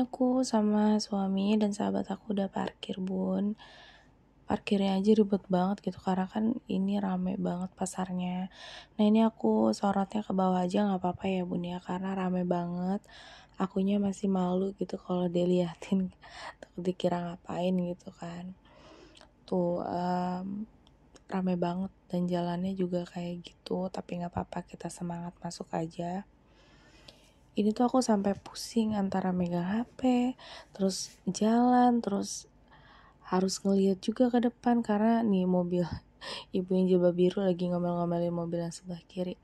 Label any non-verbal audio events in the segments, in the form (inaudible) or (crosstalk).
aku sama suami dan sahabat aku udah parkir bun parkirnya aja ribet banget gitu karena kan ini rame banget pasarnya nah ini aku sorotnya ke bawah aja nggak apa-apa ya bun ya karena rame banget akunya masih malu gitu kalau diliatin takut dikira ngapain gitu kan tuh um, rame banget dan jalannya juga kayak gitu tapi nggak apa-apa kita semangat masuk aja ini tuh aku sampai pusing antara megang HP, terus jalan, terus harus ngeliat juga ke depan karena nih mobil (laughs) ibu yang jilbab biru lagi ngomel-ngomelin mobil yang sebelah kiri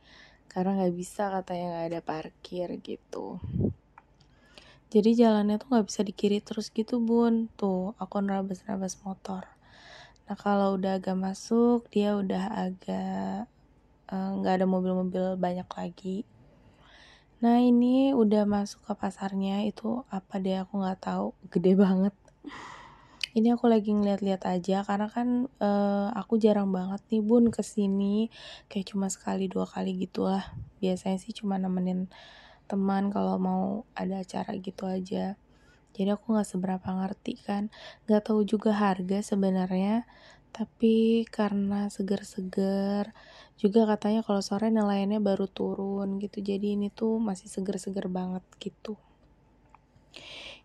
karena nggak bisa katanya nggak ada parkir gitu jadi jalannya tuh nggak bisa di terus gitu bun tuh aku nerabas-nerabas motor nah kalau udah agak masuk dia udah agak eh, nggak uh, ada mobil-mobil banyak lagi Nah ini udah masuk ke pasarnya itu apa deh aku nggak tahu gede banget. Ini aku lagi ngeliat-liat aja karena kan uh, aku jarang banget nih bun kesini kayak cuma sekali dua kali gitu lah. Biasanya sih cuma nemenin teman kalau mau ada acara gitu aja. Jadi aku nggak seberapa ngerti kan, nggak tahu juga harga sebenarnya. Tapi karena seger-seger, juga katanya kalau sore nelayannya baru turun gitu. Jadi ini tuh masih seger-seger banget gitu.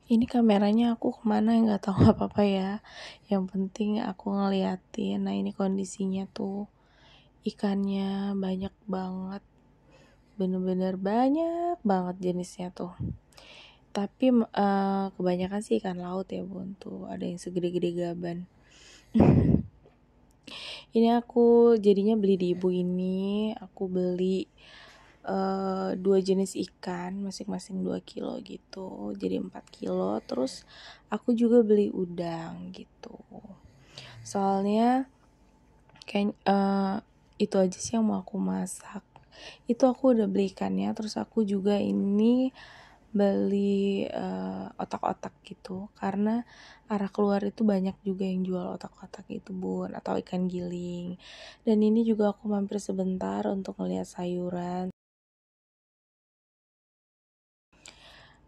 Ini kameranya aku kemana (laughs) nggak tahu apa-apa ya. Yang penting aku ngeliatin. Nah ini kondisinya tuh ikannya banyak banget. Bener-bener banyak banget jenisnya tuh tapi uh, kebanyakan sih ikan laut ya bun tuh ada yang segede-gede gaban (laughs) ini aku jadinya beli di ibu ini aku beli uh, dua jenis ikan masing-masing 2 kilo gitu jadi 4 kilo terus aku juga beli udang gitu soalnya kayak uh, itu aja sih yang mau aku masak itu aku udah beli ikannya terus aku juga ini beli otak eh, otak-otak gitu karena arah keluar itu banyak juga yang jual otak-otak itu bun atau ikan giling dan ini juga aku mampir sebentar untuk ngeliat sayuran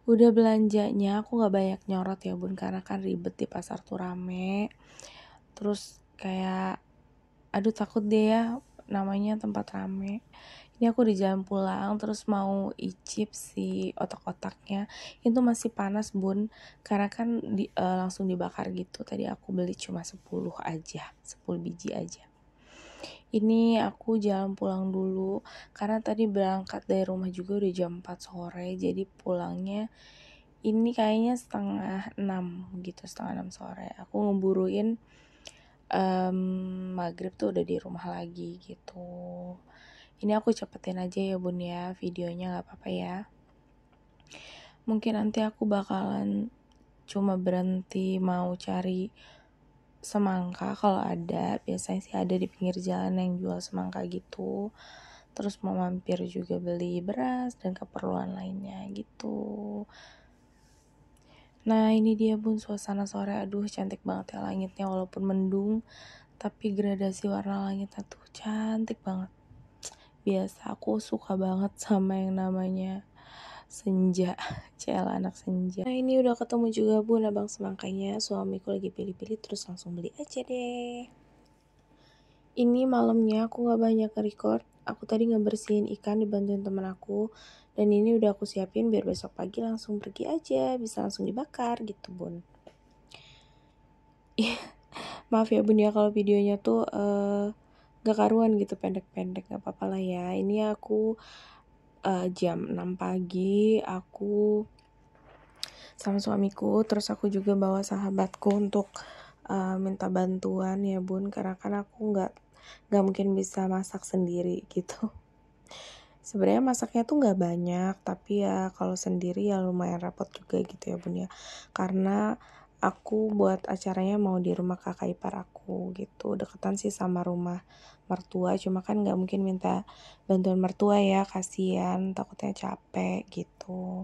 udah belanjanya aku gak banyak nyorot ya bun karena kan ribet di pasar tuh rame terus kayak aduh takut deh ya namanya tempat rame ini aku di jalan pulang terus mau icip si otak-otaknya itu masih panas bun karena kan di, uh, langsung dibakar gitu tadi aku beli cuma 10 aja 10 biji aja ini aku jalan pulang dulu karena tadi berangkat dari rumah juga udah jam 4 sore jadi pulangnya ini kayaknya setengah 6 gitu setengah 6 sore aku ngeburuin um, maghrib tuh udah di rumah lagi gitu ini aku cepetin aja ya bun ya, videonya nggak apa-apa ya. Mungkin nanti aku bakalan cuma berhenti mau cari semangka kalau ada. Biasanya sih ada di pinggir jalan yang jual semangka gitu. Terus mau mampir juga beli beras dan keperluan lainnya gitu. Nah ini dia bun suasana sore aduh cantik banget ya langitnya walaupun mendung tapi gradasi warna langitnya tuh cantik banget biasa aku suka banget sama yang namanya senja (laughs) CL anak senja nah ini udah ketemu juga bun abang semangkanya suamiku lagi pilih-pilih terus langsung beli aja deh ini malamnya aku nggak banyak record aku tadi ngebersihin ikan dibantuin temen aku dan ini udah aku siapin biar besok pagi langsung pergi aja bisa langsung dibakar gitu bun (laughs) maaf ya bun ya kalau videonya tuh uh, gak karuan gitu pendek-pendek gak apa-apa lah ya ini aku uh, jam 6 pagi aku sama suamiku terus aku juga bawa sahabatku untuk uh, minta bantuan ya bun karena kan aku nggak nggak mungkin bisa masak sendiri (laughs) gitu sebenarnya masaknya tuh nggak banyak tapi ya kalau sendiri ya lumayan repot juga gitu ya bun ya karena aku buat acaranya mau di rumah kakak ipar aku aku gitu deketan sih sama rumah mertua cuma kan nggak mungkin minta bantuan mertua ya kasihan takutnya capek gitu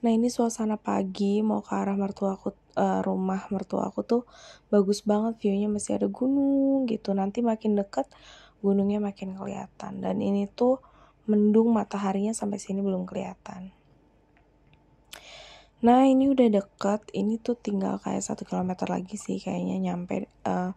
nah ini suasana pagi mau ke arah mertua aku eh, rumah mertua aku tuh bagus banget viewnya masih ada gunung gitu nanti makin deket gunungnya makin kelihatan dan ini tuh mendung mataharinya sampai sini belum kelihatan Nah ini udah deket, ini tuh tinggal kayak satu kilometer lagi sih kayaknya nyampe uh,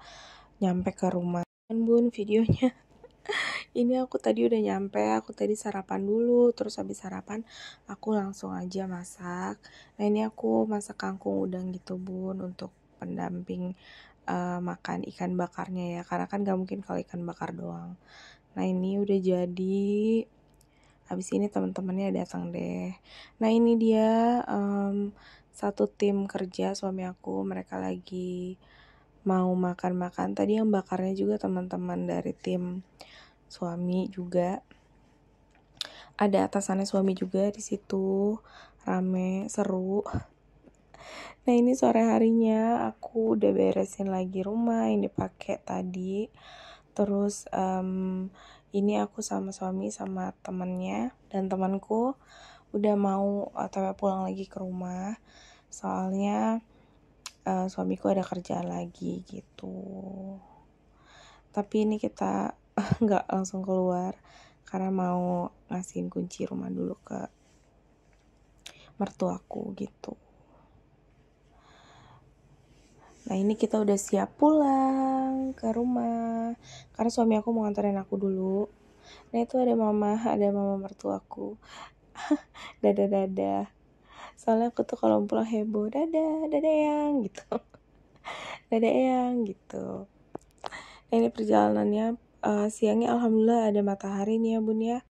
nyampe ke rumah. Dan bun videonya (laughs) ini aku tadi udah nyampe aku tadi sarapan dulu terus habis sarapan aku langsung aja masak nah ini aku masak kangkung udang gitu bun untuk pendamping uh, makan ikan bakarnya ya karena kan gak mungkin kalau ikan bakar doang nah ini udah jadi habis ini teman-temannya datang deh. Nah ini dia um, satu tim kerja suami aku. Mereka lagi mau makan-makan. Tadi yang bakarnya juga teman-teman dari tim suami juga. Ada atasannya suami juga di situ. Rame, seru. Nah ini sore harinya aku udah beresin lagi rumah yang dipakai tadi. Terus um, ini aku sama suami sama temennya dan temanku udah mau eh, atau pulang lagi ke rumah soalnya uh, suamiku ada kerja lagi gitu tapi ini kita (laughs) nggak langsung keluar karena mau ngasihin kunci rumah dulu ke mertuaku gitu Nah ini kita udah siap pulang ke rumah karena suami aku mau nganterin aku dulu. Nah itu ada mama, ada mama mertuaku. dada (laughs) dada. Soalnya aku tuh kalau pulang heboh, dada dada yang gitu. (laughs) dada yang gitu. Nah, ini perjalanannya uh, siangnya alhamdulillah ada matahari nih ya bun ya.